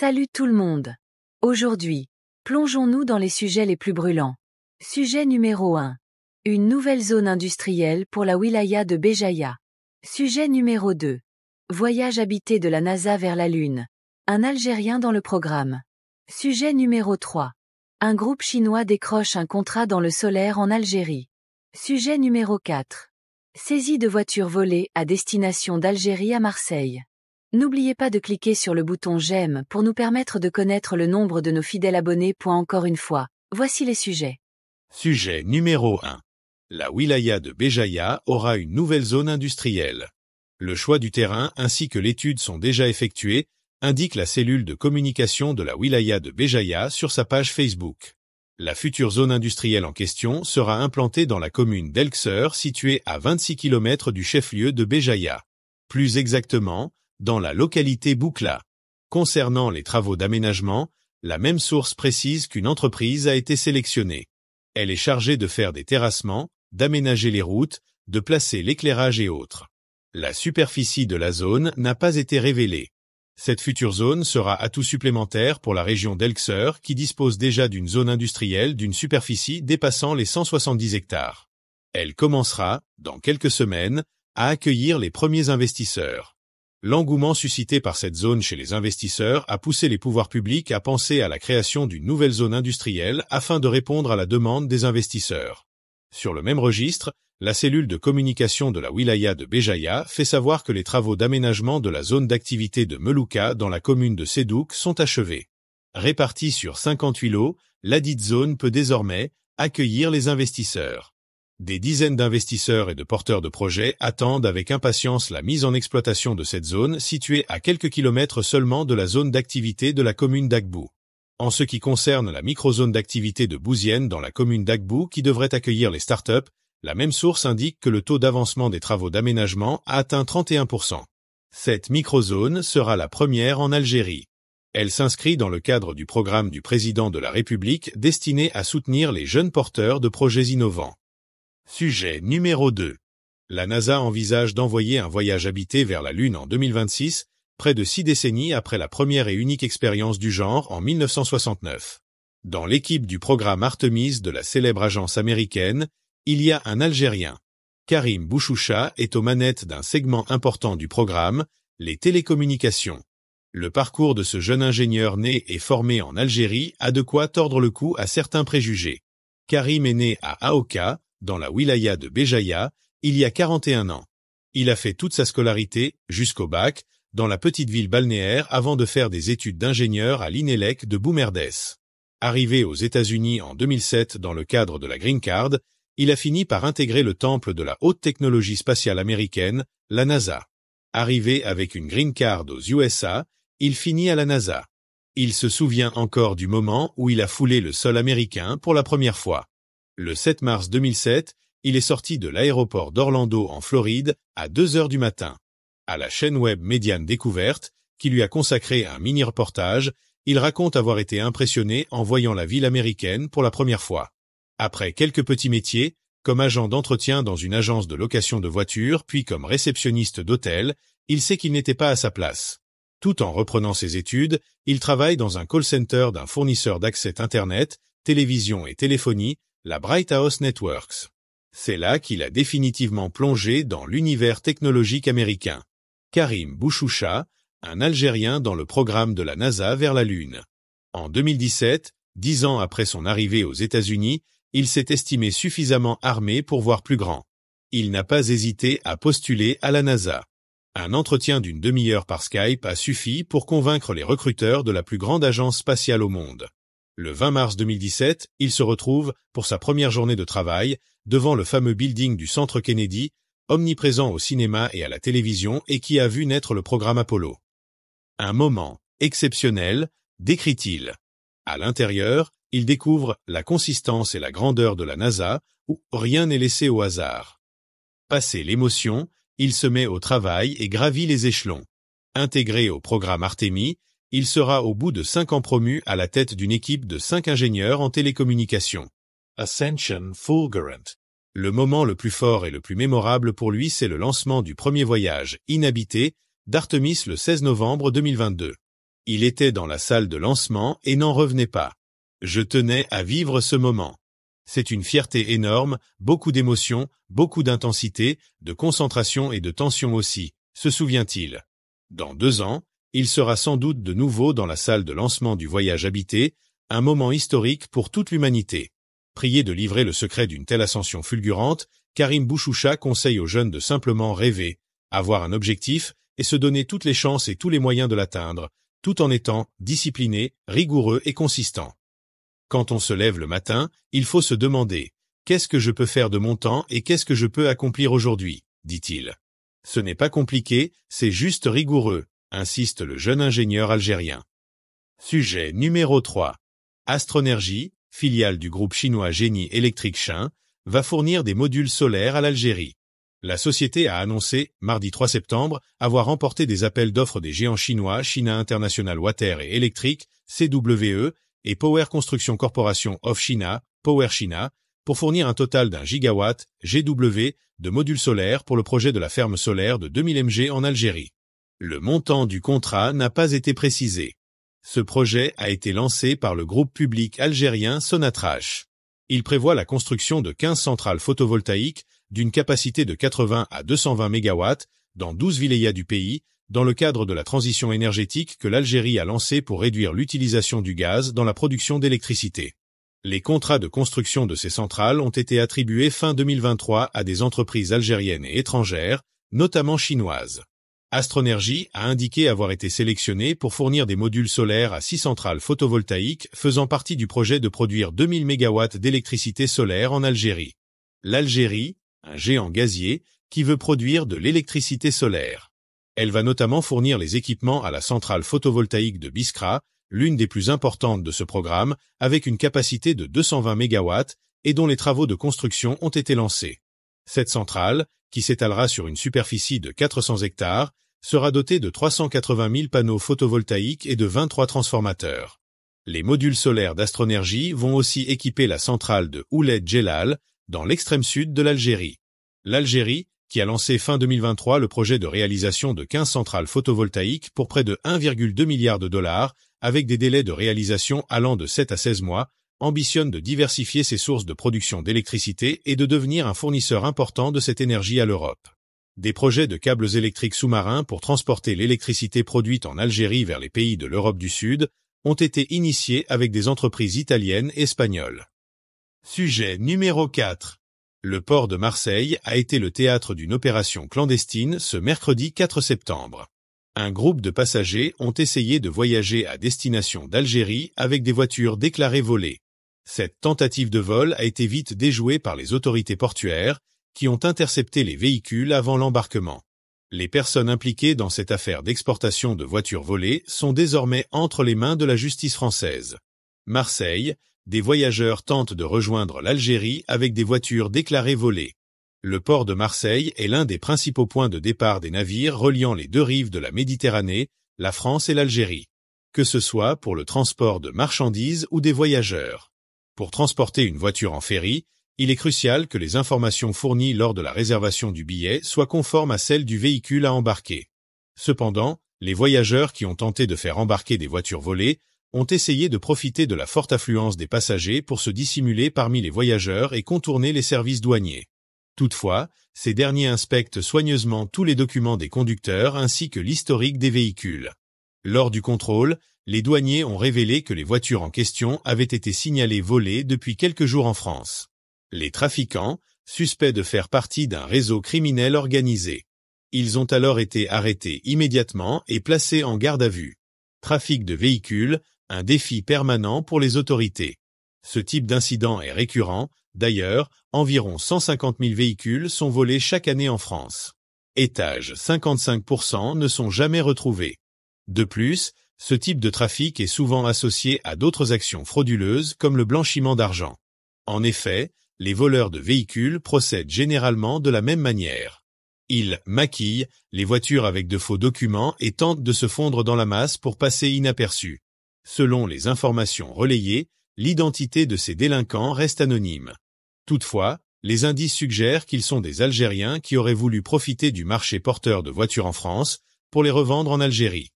Salut tout le monde. Aujourd'hui, plongeons-nous dans les sujets les plus brûlants. Sujet numéro 1. Une nouvelle zone industrielle pour la wilaya de Béjaïa. Sujet numéro 2. Voyage habité de la NASA vers la Lune. Un Algérien dans le programme. Sujet numéro 3. Un groupe chinois décroche un contrat dans le solaire en Algérie. Sujet numéro 4. Saisie de voitures volées à destination d'Algérie à Marseille. N'oubliez pas de cliquer sur le bouton J'aime pour nous permettre de connaître le nombre de nos fidèles abonnés. Encore une fois, voici les sujets. Sujet numéro 1. La wilaya de Béjaïa aura une nouvelle zone industrielle. Le choix du terrain ainsi que l'étude sont déjà effectués, indique la cellule de communication de la wilaya de Béjaïa sur sa page Facebook. La future zone industrielle en question sera implantée dans la commune d'Elxer située à 26 km du chef-lieu de Béjaïa. Plus exactement, dans la localité Boucla. Concernant les travaux d'aménagement, la même source précise qu'une entreprise a été sélectionnée. Elle est chargée de faire des terrassements, d'aménager les routes, de placer l'éclairage et autres. La superficie de la zone n'a pas été révélée. Cette future zone sera atout supplémentaire pour la région d'Elxer qui dispose déjà d'une zone industrielle d'une superficie dépassant les 170 hectares. Elle commencera, dans quelques semaines, à accueillir les premiers investisseurs. L'engouement suscité par cette zone chez les investisseurs a poussé les pouvoirs publics à penser à la création d'une nouvelle zone industrielle afin de répondre à la demande des investisseurs. Sur le même registre, la cellule de communication de la wilaya de Béjaïa fait savoir que les travaux d'aménagement de la zone d'activité de Melouka dans la commune de Sédouk sont achevés. Répartie sur 58 lots, ladite zone peut désormais accueillir les investisseurs des dizaines d'investisseurs et de porteurs de projets attendent avec impatience la mise en exploitation de cette zone située à quelques kilomètres seulement de la zone d'activité de la commune d'Agbou. En ce qui concerne la microzone d'activité de Bouzienne dans la commune d'Agbou qui devrait accueillir les startups, la même source indique que le taux d'avancement des travaux d'aménagement a atteint 31%. Cette microzone sera la première en Algérie. Elle s'inscrit dans le cadre du programme du président de la République destiné à soutenir les jeunes porteurs de projets innovants. Sujet numéro 2. La NASA envisage d'envoyer un voyage habité vers la Lune en 2026, près de six décennies après la première et unique expérience du genre en 1969. Dans l'équipe du programme Artemis de la célèbre agence américaine, il y a un Algérien. Karim Bouchoucha est aux manettes d'un segment important du programme, les télécommunications. Le parcours de ce jeune ingénieur né et formé en Algérie a de quoi tordre le cou à certains préjugés. Karim est né à Aoka, dans la wilaya de Béjaïa, il y a 41 ans. Il a fait toute sa scolarité, jusqu'au bac, dans la petite ville balnéaire avant de faire des études d'ingénieur à l'INELEC de Boumerdès. Arrivé aux États-Unis en 2007 dans le cadre de la Green Card, il a fini par intégrer le temple de la haute technologie spatiale américaine, la NASA. Arrivé avec une Green Card aux USA, il finit à la NASA. Il se souvient encore du moment où il a foulé le sol américain pour la première fois. Le 7 mars 2007, il est sorti de l'aéroport d'Orlando en Floride à 2 heures du matin. À la chaîne web Médiane Découverte, qui lui a consacré un mini-reportage, il raconte avoir été impressionné en voyant la ville américaine pour la première fois. Après quelques petits métiers, comme agent d'entretien dans une agence de location de voitures, puis comme réceptionniste d'hôtel, il sait qu'il n'était pas à sa place. Tout en reprenant ses études, il travaille dans un call center d'un fournisseur d'accès Internet, télévision et téléphonie, la Bright House Networks. C'est là qu'il a définitivement plongé dans l'univers technologique américain. Karim Bouchoucha, un Algérien dans le programme de la NASA vers la Lune. En 2017, dix ans après son arrivée aux États-Unis, il s'est estimé suffisamment armé pour voir plus grand. Il n'a pas hésité à postuler à la NASA. Un entretien d'une demi-heure par Skype a suffi pour convaincre les recruteurs de la plus grande agence spatiale au monde. Le 20 mars 2017, il se retrouve, pour sa première journée de travail, devant le fameux building du Centre Kennedy, omniprésent au cinéma et à la télévision et qui a vu naître le programme Apollo. Un moment exceptionnel, décrit-il. À l'intérieur, il découvre la consistance et la grandeur de la NASA, où rien n'est laissé au hasard. Passé l'émotion, il se met au travail et gravit les échelons. Intégré au programme Artemis, il sera au bout de cinq ans promu à la tête d'une équipe de cinq ingénieurs en télécommunications. Ascension Fulgurant. Le moment le plus fort et le plus mémorable pour lui, c'est le lancement du premier voyage inhabité d'Artemis le 16 novembre 2022. Il était dans la salle de lancement et n'en revenait pas. Je tenais à vivre ce moment. C'est une fierté énorme, beaucoup d'émotions, beaucoup d'intensité, de concentration et de tension aussi, se souvient-il. Dans deux ans, il sera sans doute de nouveau dans la salle de lancement du voyage habité, un moment historique pour toute l'humanité. Prié de livrer le secret d'une telle ascension fulgurante, Karim Bouchoucha conseille aux jeunes de simplement rêver, avoir un objectif et se donner toutes les chances et tous les moyens de l'atteindre, tout en étant discipliné, rigoureux et consistant. Quand on se lève le matin, il faut se demander « Qu'est-ce que je peux faire de mon temps et qu'est-ce que je peux accomplir aujourd'hui ?» dit-il. Ce n'est pas compliqué, c'est juste rigoureux, insiste le jeune ingénieur algérien. Sujet numéro 3. Astronergie, filiale du groupe chinois Génie Électrique Chin, va fournir des modules solaires à l'Algérie. La société a annoncé, mardi 3 septembre, avoir remporté des appels d'offres des géants chinois China International Water et Electric CWE, et Power Construction Corporation of China, Power China, pour fournir un total d'un gigawatt, GW, de modules solaires pour le projet de la ferme solaire de 2000 MG en Algérie. Le montant du contrat n'a pas été précisé. Ce projet a été lancé par le groupe public algérien Sonatrach. Il prévoit la construction de 15 centrales photovoltaïques d'une capacité de 80 à 220 MW dans 12 vilayas du pays, dans le cadre de la transition énergétique que l'Algérie a lancée pour réduire l'utilisation du gaz dans la production d'électricité. Les contrats de construction de ces centrales ont été attribués fin 2023 à des entreprises algériennes et étrangères, notamment chinoises. Astronergy a indiqué avoir été sélectionné pour fournir des modules solaires à six centrales photovoltaïques faisant partie du projet de produire 2000 MW d'électricité solaire en Algérie. L'Algérie, un géant gazier, qui veut produire de l'électricité solaire. Elle va notamment fournir les équipements à la centrale photovoltaïque de Biskra, l'une des plus importantes de ce programme, avec une capacité de 220 MW et dont les travaux de construction ont été lancés. Cette centrale, qui s'étalera sur une superficie de 400 hectares, sera dotée de 380 000 panneaux photovoltaïques et de 23 transformateurs. Les modules solaires d'Astronergie vont aussi équiper la centrale de Ouled Djellal, dans l'extrême sud de l'Algérie. L'Algérie, qui a lancé fin 2023 le projet de réalisation de 15 centrales photovoltaïques pour près de 1,2 milliard de dollars, avec des délais de réalisation allant de 7 à 16 mois, ambitionne de diversifier ses sources de production d'électricité et de devenir un fournisseur important de cette énergie à l'Europe. Des projets de câbles électriques sous-marins pour transporter l'électricité produite en Algérie vers les pays de l'Europe du Sud ont été initiés avec des entreprises italiennes et espagnoles. Sujet numéro 4. Le port de Marseille a été le théâtre d'une opération clandestine ce mercredi 4 septembre. Un groupe de passagers ont essayé de voyager à destination d'Algérie avec des voitures déclarées volées. Cette tentative de vol a été vite déjouée par les autorités portuaires, qui ont intercepté les véhicules avant l'embarquement. Les personnes impliquées dans cette affaire d'exportation de voitures volées sont désormais entre les mains de la justice française. Marseille, des voyageurs tentent de rejoindre l'Algérie avec des voitures déclarées volées. Le port de Marseille est l'un des principaux points de départ des navires reliant les deux rives de la Méditerranée, la France et l'Algérie, que ce soit pour le transport de marchandises ou des voyageurs. Pour transporter une voiture en ferry, il est crucial que les informations fournies lors de la réservation du billet soient conformes à celles du véhicule à embarquer. Cependant, les voyageurs qui ont tenté de faire embarquer des voitures volées ont essayé de profiter de la forte affluence des passagers pour se dissimuler parmi les voyageurs et contourner les services douaniers. Toutefois, ces derniers inspectent soigneusement tous les documents des conducteurs ainsi que l'historique des véhicules. Lors du contrôle, les douaniers ont révélé que les voitures en question avaient été signalées volées depuis quelques jours en France. Les trafiquants, suspects de faire partie d'un réseau criminel organisé. Ils ont alors été arrêtés immédiatement et placés en garde à vue. Trafic de véhicules, un défi permanent pour les autorités. Ce type d'incident est récurrent, d'ailleurs, environ 150 000 véhicules sont volés chaque année en France. Étage 55% ne sont jamais retrouvés. De plus, ce type de trafic est souvent associé à d'autres actions frauduleuses comme le blanchiment d'argent. En effet, les voleurs de véhicules procèdent généralement de la même manière. Ils maquillent les voitures avec de faux documents et tentent de se fondre dans la masse pour passer inaperçus. Selon les informations relayées, l'identité de ces délinquants reste anonyme. Toutefois, les indices suggèrent qu'ils sont des Algériens qui auraient voulu profiter du marché porteur de voitures en France pour les revendre en Algérie.